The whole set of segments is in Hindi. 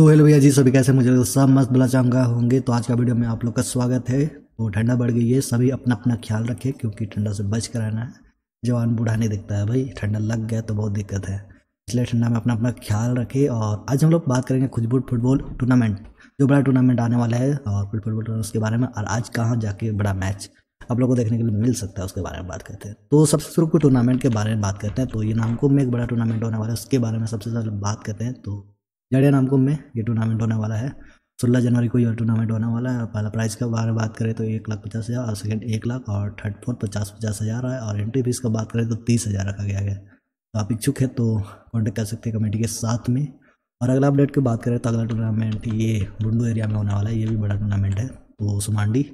तो हेलो भैया जी सभी कैसे मुझे सब मस्त बुला चाहूँगा होंगे तो आज का वीडियो में आप लोग का स्वागत है तो ठंडा बढ़ गई है सभी अपना अपना ख्याल रखें क्योंकि ठंडा से बच कर रहना है जवान बूढ़ा नहीं दिखता है भाई ठंडा लग गया तो बहुत दिक्कत है इसलिए ठंडा में अपना अपना ख्याल रखें और आज हम लोग बात करेंगे खुजबुट फुटबॉल टूर्नामेंट जो बड़ा टूर्नामेंट आने वाला है और फुटबॉल टूर्नामेंट उसके बारे में और आज कहाँ जाके बड़ा मैच आप लोगों को देखने के लिए मिल सकता है उसके बारे में बात करते हैं तो सबसे शुरू को टूर्नामेंट के बारे में बात करते हैं तो ये को में एक बड़ा टूर्नामेंट होने वाला है उसके बारे में सबसे ज़्यादा बात करते हैं तो नाम को में ये टूर्नामेंट होने वाला है सोलह जनवरी को यह टूर्नामेंट होने वाला है पहला प्राइस का बारे बात करें तो एक लाख पचास हज़ार और सेकेंड एक लाख और थर्ड फोर्थ पचास पचास हज़ार है और एंट्री फीस का बात करें तो तीस हज़ार रखा गया है तो आप इच्छुक है तो कॉन्टेक्ट कर सकते हैं कमेटी के साथ में और अगला अपडेट की बात करें तो अगला टूर्नामेंट ये बुंडू एरिया में होने वाला है ये भी बड़ा टूर्नामेंट है तो सुमांडी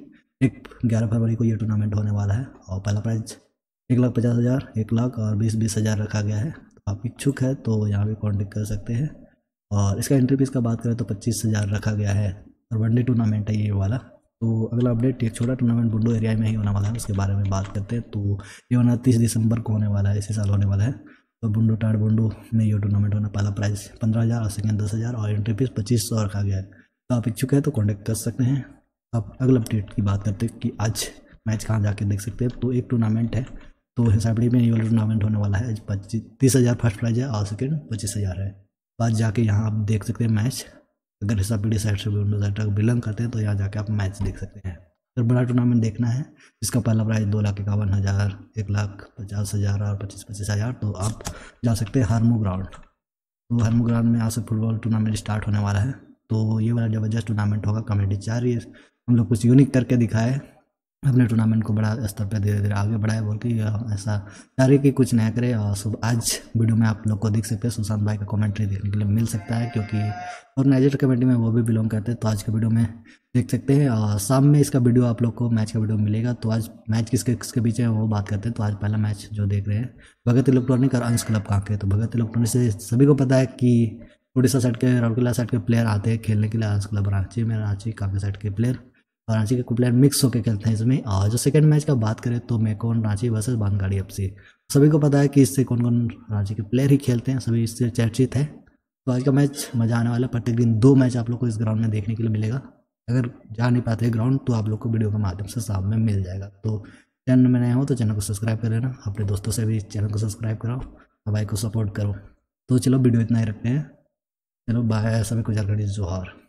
एक ग्यारह फरवरी को ये टूर्नामेंट होने वाला है और पहला प्राइज एक लाख पचास हज़ार एक लाख और बीस बीस हज़ार रखा गया है तो आप इच्छुक है तो यहाँ भी कॉन्टेक्ट कर सकते हैं और इसका एंट्री फीस का बात करें तो पच्चीस हज़ार रखा गया है और वनडे टूर्नामेंट है ये वाला तो अगला अपडेट एक छोटा टूर्नामेंट बुंडो एरिया में ही होने वाला है उसके बारे में बात करते हैं तो ये होना तीस दिसंबर को होने वाला है इसी साल होने वाला है तो बुंडो टाट बुंडो में ये टूर्नामेंट होना पहला प्राइस पंद्रह हज़ार और सेकेंड दस हज़ार और एंट्री फीस पच्चीस सौ रखा गया है तो आप इच्छुक है तो कॉन्टैक्ट कर सकते हैं आप अगला अपडेट की बात करते हैं कि आज मैच कहाँ जाके देख सकते हैं तो एक टूर्नामेंट है तो हिसाबड़ी में ये वाला टूर्नामेंट होने वाला है पच्चीस तीस हज़ार फर्स्ट प्राइज़ है और सेकेंड पच्चीस हज़ार है बाद जाके यहाँ आप देख सकते हैं मैच अगर हिसाब पीढ़ी साइड से विंडोज साइड बिलोंग करते हैं तो यहाँ जाके आप मैच देख सकते हैं फिर बड़ा टूर्नामेंट देखना है जिसका पहला प्राइस दो लाख इक्यावन हज़ार एक लाख पचास हज़ार और पच्चीस पच्चीस हज़ार तो आप जा सकते हैं हारमो ग्राउंड तो हरमो ग्राउंड में यहाँ से फुटबॉल टूर्नामेंट स्टार्ट होने वाला है तो ये वाला ज़बरदस्त टूर्नामेंट होगा कमेडी चार ये हम लोग कुछ यूनिक करके दिखाए अपने टूर्नामेंट को बड़ा स्तर पर धीरे धीरे आगे बढ़ाए बोल के ऐसा सारे कि कुछ नया करे और सुबह आज वीडियो में आप लोग को देख सकते हैं सुशांत भाई का कमेंट्री देखने के लिए मिल सकता है क्योंकि ऑर्गेनाइजर कमेटी में वो भी बिलोंग करते हैं तो आज के वीडियो में देख सकते हैं और शाम में इसका वीडियो आप लोग को मैच का वीडियो मिलेगा तो आज मैच किसके किसके बीच है वो बात करते हैं तो आज पहला मैच जो देख रहे हैं भगत इलेक्ट्रॉनिक और अंश क्लब कहाँ के तो भगत इलेक्ट्रॉनिक से सभी को पता है कि उड़ीसा साइड के राउरकेला साइड के प्लेयर आते हैं खेलने के लिए अंश क्लब रांची में रांची काफ़ी साइड के प्लेयर रांची के प्लेयर मिक्स होकर खेलते हैं इसमें और जो सेकंड मैच का बात करें तो मेकोन रांची वर्सेज बानगाड़ी एफ सभी को पता है कि इससे कौन कौन रांची के प्लेयर ही खेलते हैं सभी इससे चर्चित है तो आज का मैच मज़ा आने वाला प्रत्येक दिन दो मैच आप लोग को इस ग्राउंड में देखने के लिए मिलेगा अगर जा नहीं पाते ग्राउंड तो आप लोग को वीडियो के माध्यम से सामने मिल जाएगा तो चैनल में नए हो तो चैनल को सब्सक्राइब कर लेना अपने दोस्तों से भी चैनल को सब्सक्राइब कराओ और भाई को सपोर्ट करो तो चलो वीडियो इतना ही रखते हैं चलो बाय सभी को जल्दी जोहार